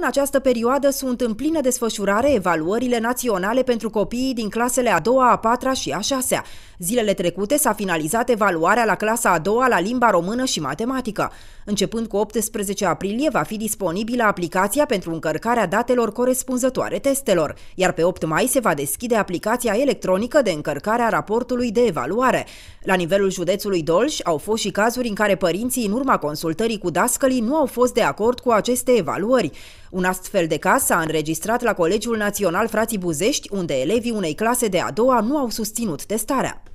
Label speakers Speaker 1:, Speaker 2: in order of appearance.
Speaker 1: În această perioadă sunt în plină desfășurare evaluările naționale pentru copiii din clasele a doua, a patra și a șasea. Zilele trecute s-a finalizat evaluarea la clasa a doua la limba română și matematică. Începând cu 18 aprilie va fi disponibilă aplicația pentru încărcarea datelor corespunzătoare testelor, iar pe 8 mai se va deschide aplicația electronică de încărcare a raportului de evaluare. La nivelul județului Dolj au fost și cazuri în care părinții, în urma consultării cu dascălii, nu au fost de acord cu aceste evaluări. Un astfel de caz s-a înregistrat la Colegiul Național Frații Buzești, unde elevii unei clase de a doua nu au susținut testarea.